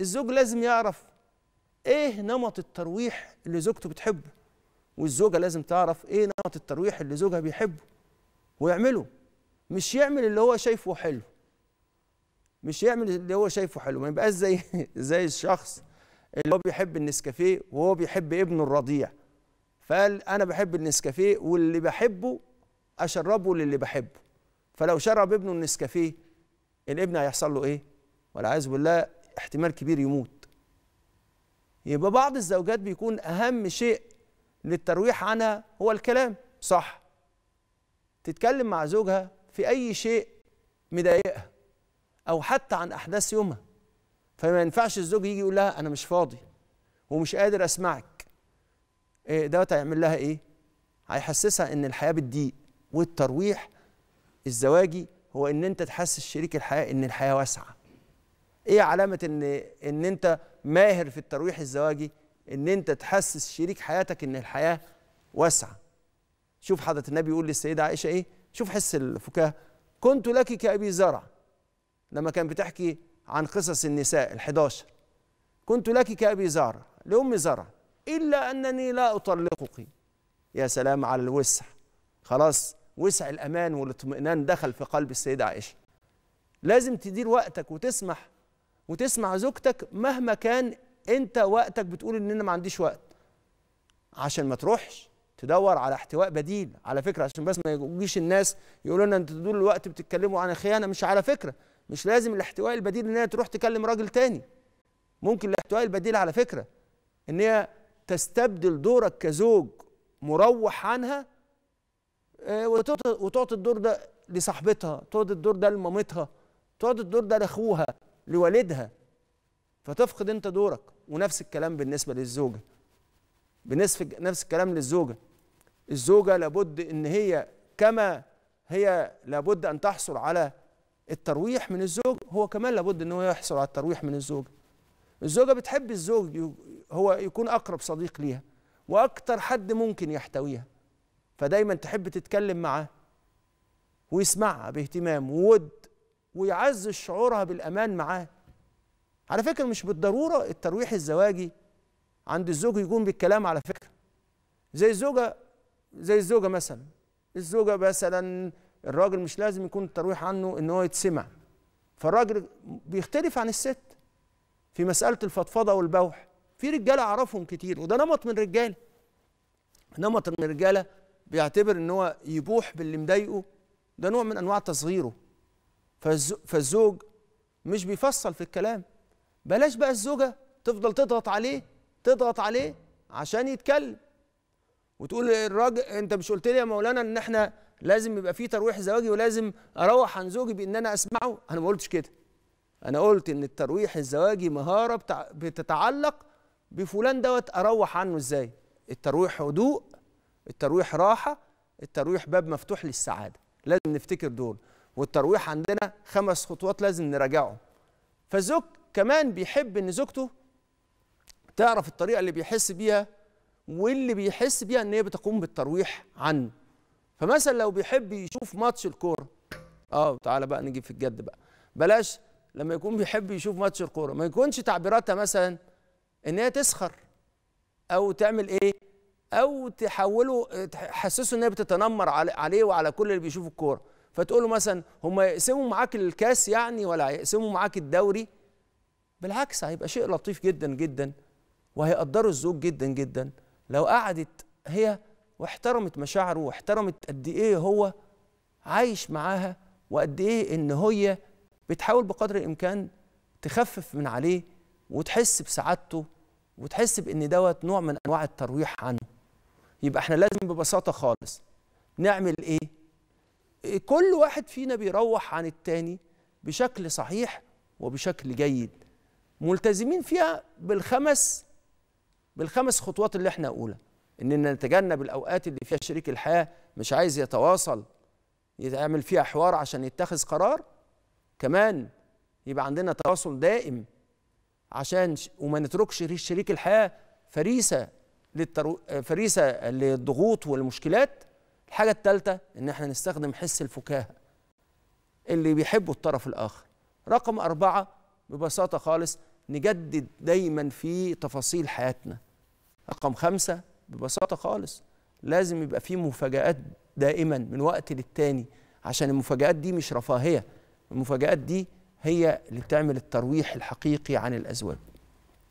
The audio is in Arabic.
الزوج لازم يعرف ايه نمط الترويح اللي زوجته بتحبه والزوجه لازم تعرف ايه نمط الترويح اللي زوجها بيحبه ويعمله مش يعمل اللي هو شايفه حلو مش يعمل اللي هو شايفه حلو ما يبقاش زي زي الشخص اللي هو بيحب النسكافيه وهو بيحب ابنه الرضيع فقال انا بحب النسكافيه واللي بحبه اشربه للي بحبه فلو شرب ابنه النسكافيه الابن هيحصل له ايه والعياذ بالله احتمال كبير يموت يبقى بعض الزوجات بيكون اهم شيء للترويح عنها هو الكلام صح تتكلم مع زوجها في اي شيء مضايقها او حتى عن احداث يومها فما ينفعش الزوج يجي يقول لها انا مش فاضي ومش قادر اسمعك إيه دوت هيعمل لها ايه هيحسسها ان الحياه بتضيق والترويح الزواجي هو ان انت تحسس شريك الحياه ان الحياه واسعه ايه علامه ان ان انت ماهر في الترويح الزواجي ان انت تحسس شريك حياتك ان الحياه واسعه شوف حضره النبي يقول للسيده عائشه ايه شوف حس الفكاهه كنت لك كابي زرع لما كان بتحكي عن قصص النساء ال11 كنت لك كابي زرع لام زرع الا انني لا اطلقك يا سلام على الوسع خلاص وسع الامان والاطمئنان دخل في قلب السيده عائشه لازم تدير وقتك وتسمح وتسمع زوجتك مهما كان انت وقتك بتقول ان انا ما عنديش وقت عشان ما تروحش تدور على احتواء بديل على فكره عشان بس ما يجيش الناس يقولوا لنا انتوا طول الوقت بتتكلموا عن الخيانه مش على فكره مش لازم الاحتواء البديل ان هي تروح تكلم راجل تاني ممكن الاحتواء البديل على فكره ان هي تستبدل دورك كزوج مروح عنها آه، وتعطي الدور ده لصاحبتها تعطي الدور ده لمامتها تعطي الدور ده لاخوها لوالدها فتفقد انت دورك ونفس الكلام بالنسبه للزوجه بنصف نفس الكلام للزوجه الزوجه لابد ان هي كما هي لابد ان تحصل على الترويح من الزوج هو كمان لابد ان هو يحصل على الترويح من الزوج الزوجه بتحب الزوج هو يكون اقرب صديق ليها واكتر حد ممكن يحتويها فدايما تحب تتكلم معاه ويسمعها باهتمام وود ويعزز شعورها بالامان معاه على فكره مش بالضروره الترويح الزواجي عند الزوج يكون بالكلام على فكره زي الزوجه زي الزوجه مثلا الزوجه مثلا الراجل مش لازم يكون الترويح عنه ان هو يتسمع فالراجل بيختلف عن الست في مساله الفضفضه والبوح في رجاله اعرفهم كتير وده نمط من رجاله نمط من رجاله بيعتبر ان هو يبوح باللي مضايقه ده نوع من انواع تصغيره فالزوج مش بيفصل في الكلام بلاش بقى الزوجه تفضل تضغط عليه تضغط عليه عشان يتكلم وتقول الراجل انت مش قلت لي يا مولانا ان احنا لازم يبقى في ترويح زواجي ولازم اروح عن زوجي بان انا اسمعه انا ما قلتش كده انا قلت ان الترويح الزواجي مهاره بتع... بتتعلق بفلان دوت اروح عنه ازاي الترويح هدوء الترويح راحه الترويح باب مفتوح للسعاده لازم نفتكر دول والترويح عندنا خمس خطوات لازم نراجعه فالزوج كمان بيحب ان زوجته تعرف الطريقه اللي بيحس بيها واللي بيحس بيها ان هي بتقوم بالترويح عنه فمثلا لو بيحب يشوف ماتش الكوره اه تعالى بقى نجيب في الجد بقى بلاش لما يكون بيحب يشوف ماتش الكوره ما يكونش تعبيراتها مثلا ان هي تسخر او تعمل ايه او تحوله تحسسه ان هي بتتنمر عليه وعلى كل اللي بيشوف الكوره فتقول له مثلا هم يقسموا معاك الكاس يعني ولا هيقسموا معاك الدوري بالعكس هيبقى شيء لطيف جدا جدا وهيقدروا الزوج جدا جدا لو قعدت هي واحترمت مشاعره واحترمت قد ايه هو عايش معاها وقد ايه ان هي بتحاول بقدر الامكان تخفف من عليه وتحس بسعادته وتحس بان دوت نوع من انواع الترويح عنه يبقى احنا لازم ببساطه خالص نعمل ايه كل واحد فينا بيروح عن التاني بشكل صحيح وبشكل جيد ملتزمين فيها بالخمس بالخمس خطوات اللي احنا اقولها اننا نتجنب الاوقات اللي فيها شريك الحياه مش عايز يتواصل يعمل فيها حوار عشان يتخذ قرار كمان يبقى عندنا تواصل دائم عشان وما نتركش شريك الحياه فريسه للترو... فريسه للضغوط والمشكلات الحاجة الثالثة إن إحنا نستخدم حس الفكاهة اللي بيحبه الطرف الآخر رقم أربعة ببساطة خالص نجدد دايما في تفاصيل حياتنا رقم خمسة ببساطة خالص لازم يبقى في مفاجآت دائما من وقت للتاني عشان المفاجآت دي مش رفاهية المفاجآت دي هي اللي بتعمل الترويح الحقيقي عن الأزواج